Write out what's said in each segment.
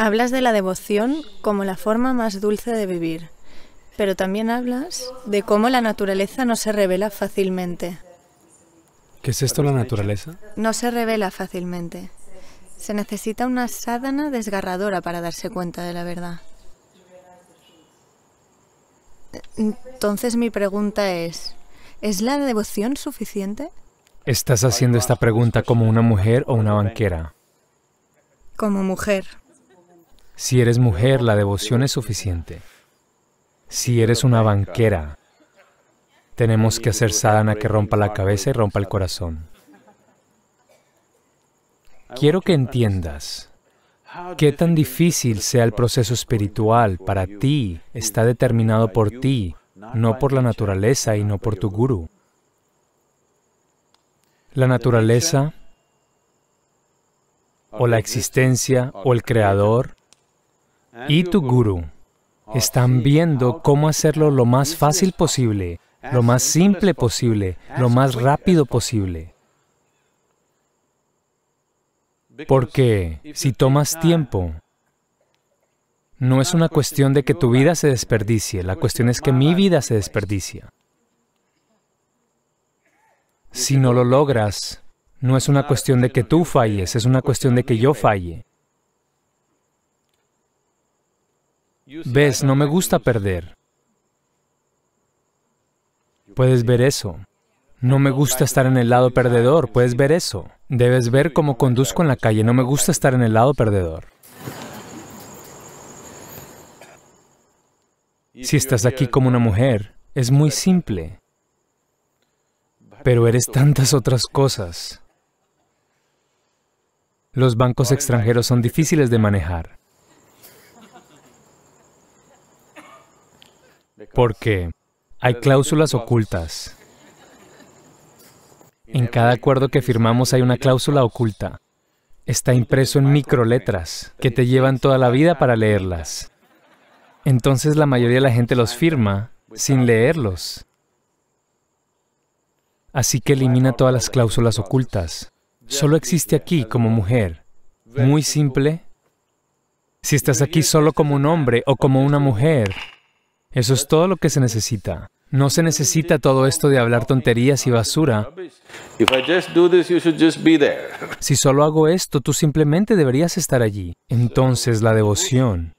Hablas de la devoción como la forma más dulce de vivir, pero también hablas de cómo la naturaleza no se revela fácilmente. ¿Qué es esto la naturaleza? No se revela fácilmente. Se necesita una sádana desgarradora para darse cuenta de la verdad. Entonces mi pregunta es, ¿es la devoción suficiente? Estás haciendo esta pregunta como una mujer o una banquera. Como mujer. Si eres mujer, la devoción es suficiente. Si eres una banquera, tenemos que hacer sadhana que rompa la cabeza y rompa el corazón. Quiero que entiendas qué tan difícil sea el proceso espiritual para ti está determinado por ti, no por la naturaleza y no por tu guru. La naturaleza o la existencia o el creador y tu guru oh, están viendo cómo hacerlo lo más fácil posible, lo más simple posible, lo más rápido posible. Porque si tomas tiempo, no es una cuestión de que tu vida se desperdicie, la cuestión es que mi vida se desperdicia. Si no lo logras, no es una cuestión de que tú falles, es una cuestión de que yo falle. Ves, no me gusta perder. Puedes ver eso. No me gusta estar en el lado perdedor, puedes ver eso. Debes ver cómo conduzco en la calle, no me gusta estar en el lado perdedor. Si estás aquí como una mujer, es muy simple, pero eres tantas otras cosas. Los bancos extranjeros son difíciles de manejar. Porque hay cláusulas ocultas. En cada acuerdo que firmamos hay una cláusula oculta. Está impreso en microletras que te llevan toda la vida para leerlas. Entonces la mayoría de la gente los firma sin leerlos. Así que elimina todas las cláusulas ocultas. Solo existe aquí como mujer. Muy simple. Si estás aquí solo como un hombre o como una mujer, eso es todo lo que se necesita. No se necesita todo esto de hablar tonterías y basura. Si solo hago esto, tú simplemente deberías estar allí. Entonces la devoción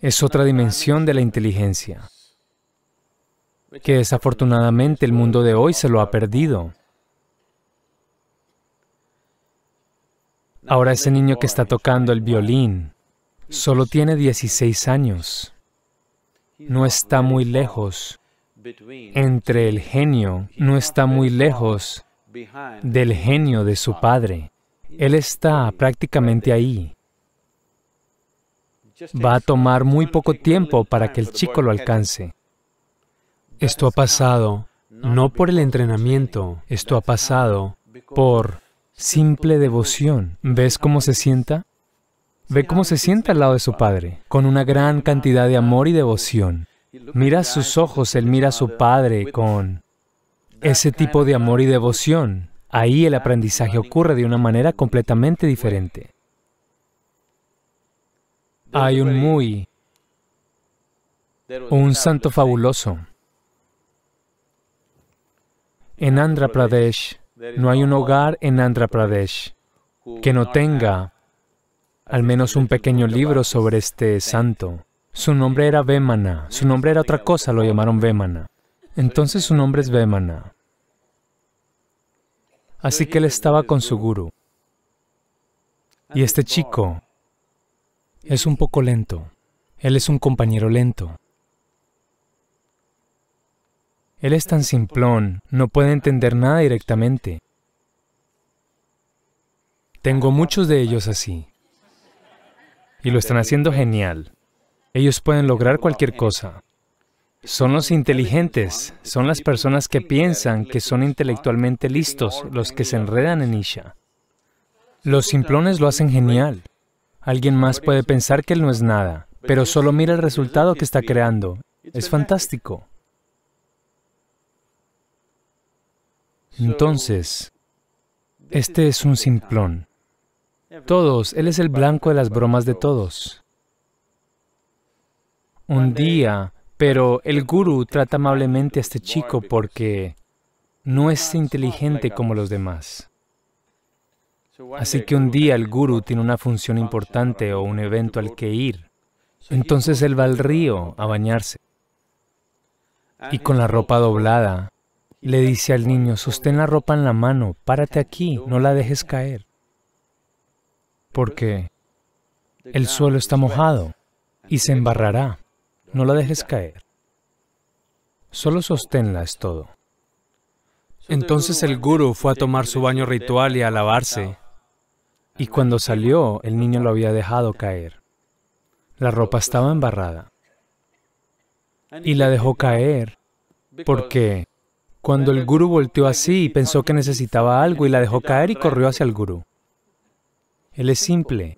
es otra dimensión de la inteligencia, que desafortunadamente el mundo de hoy se lo ha perdido. Ahora ese niño que está tocando el violín solo tiene 16 años no está muy lejos entre el genio, no está muy lejos del genio de su padre. Él está prácticamente ahí. Va a tomar muy poco tiempo para que el chico lo alcance. Esto ha pasado no por el entrenamiento, esto ha pasado por simple devoción. ¿Ves cómo se sienta? Ve cómo se sienta al lado de su padre, con una gran cantidad de amor y devoción. Mira sus ojos, él mira a su padre con ese tipo de amor y devoción. Ahí el aprendizaje ocurre de una manera completamente diferente. Hay un muy, un santo fabuloso. En Andhra Pradesh, no hay un hogar en Andhra Pradesh que no tenga al menos un pequeño libro sobre este santo. Su nombre era Vemana, su nombre era otra cosa, lo llamaron Vemana. Entonces su nombre es Vemana. Así que él estaba con su guru. Y este chico es un poco lento. Él es un compañero lento. Él es tan simplón, no puede entender nada directamente. Tengo muchos de ellos así y lo están haciendo genial. Ellos pueden lograr cualquier cosa. Son los inteligentes, son las personas que piensan que son intelectualmente listos los que se enredan en Isha. Los simplones lo hacen genial. Alguien más puede pensar que él no es nada, pero solo mira el resultado que está creando. Es fantástico. Entonces, este es un simplón. Todos, Él es el blanco de las bromas de todos. Un día, pero el guru trata amablemente a este chico porque no es inteligente como los demás. Así que un día el guru tiene una función importante o un evento al que ir. Entonces él va al río a bañarse. Y con la ropa doblada, le dice al niño, sostén la ropa en la mano, párate aquí, no la dejes caer porque el suelo está mojado y se embarrará. No la dejes caer. Solo sosténla es todo. Entonces el guru fue a tomar su baño ritual y a lavarse. Y cuando salió, el niño lo había dejado caer. La ropa estaba embarrada. Y la dejó caer porque cuando el guru volteó así, pensó que necesitaba algo y la dejó caer y corrió hacia el gurú. Él es simple,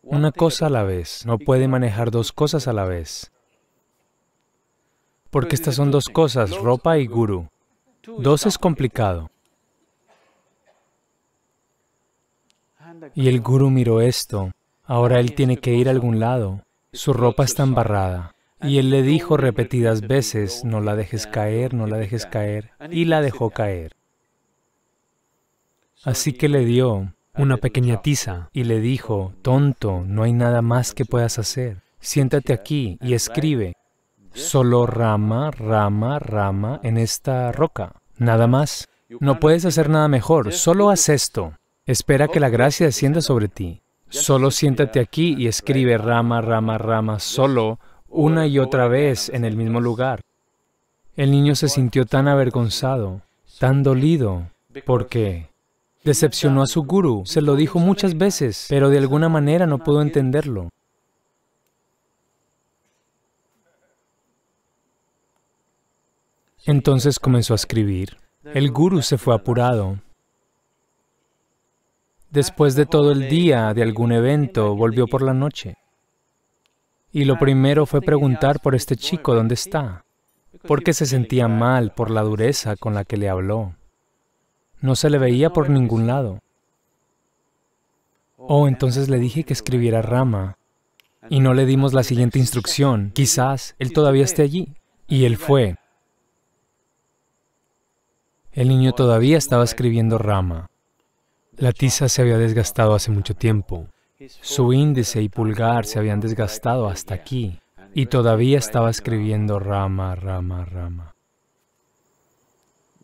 una cosa a la vez, no puede manejar dos cosas a la vez. Porque estas son dos cosas, ropa y gurú. Dos es complicado. Y el guru miró esto. Ahora él tiene que ir a algún lado. Su ropa está embarrada. Y él le dijo repetidas veces, no la dejes caer, no la dejes caer. Y la dejó caer. Así que le dio una pequeña tiza y le dijo, tonto, no hay nada más que puedas hacer. Siéntate aquí y escribe solo rama, rama, rama en esta roca. Nada más. No puedes hacer nada mejor, solo haz esto. Espera que la gracia descienda sobre ti. Solo siéntate aquí y escribe rama, rama, rama, solo, una y otra vez en el mismo lugar. El niño se sintió tan avergonzado, tan dolido, porque Decepcionó a su guru, se lo dijo muchas veces, pero de alguna manera no pudo entenderlo. Entonces comenzó a escribir. El guru se fue apurado. Después de todo el día de algún evento, volvió por la noche. Y lo primero fue preguntar por este chico dónde está, porque se sentía mal por la dureza con la que le habló. No se le veía por ningún lado. Oh, entonces le dije que escribiera Rama y no le dimos la siguiente instrucción. Quizás él todavía esté allí. Y él fue. El niño todavía estaba escribiendo Rama. La tiza se había desgastado hace mucho tiempo. Su índice y pulgar se habían desgastado hasta aquí. Y todavía estaba escribiendo Rama, Rama, Rama.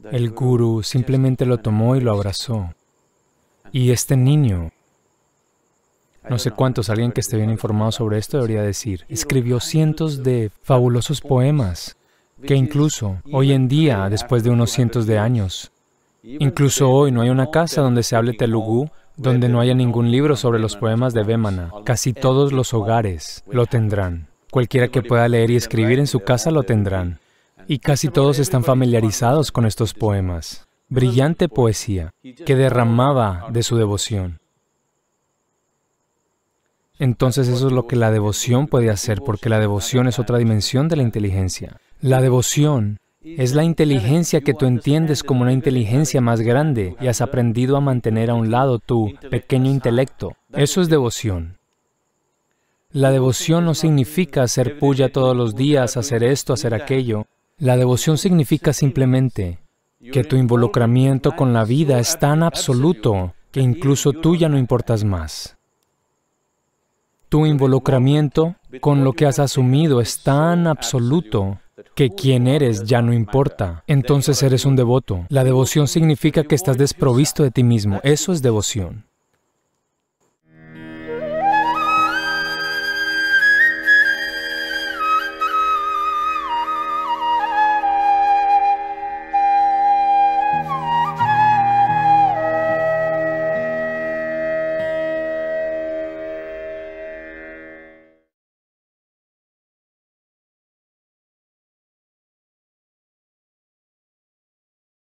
El guru simplemente lo tomó y lo abrazó. Y este niño, no sé cuántos, alguien que esté bien informado sobre esto debería decir, escribió cientos de fabulosos poemas que incluso hoy en día, después de unos cientos de años, incluso hoy no hay una casa donde se hable telugu, donde no haya ningún libro sobre los poemas de Vemana. Casi todos los hogares lo tendrán. Cualquiera que pueda leer y escribir en su casa lo tendrán. Y casi todos están familiarizados con estos poemas. Brillante poesía que derramaba de su devoción. Entonces eso es lo que la devoción puede hacer, porque la devoción es otra dimensión de la inteligencia. La devoción es la inteligencia que tú entiendes como una inteligencia más grande y has aprendido a mantener a un lado tu pequeño intelecto. Eso es devoción. La devoción no significa hacer puya todos los días, hacer esto, hacer aquello. La devoción significa simplemente que tu involucramiento con la vida es tan absoluto que incluso tú ya no importas más. Tu involucramiento con lo que has asumido es tan absoluto que quién eres ya no importa. Entonces eres un devoto. La devoción significa que estás desprovisto de ti mismo. Eso es devoción.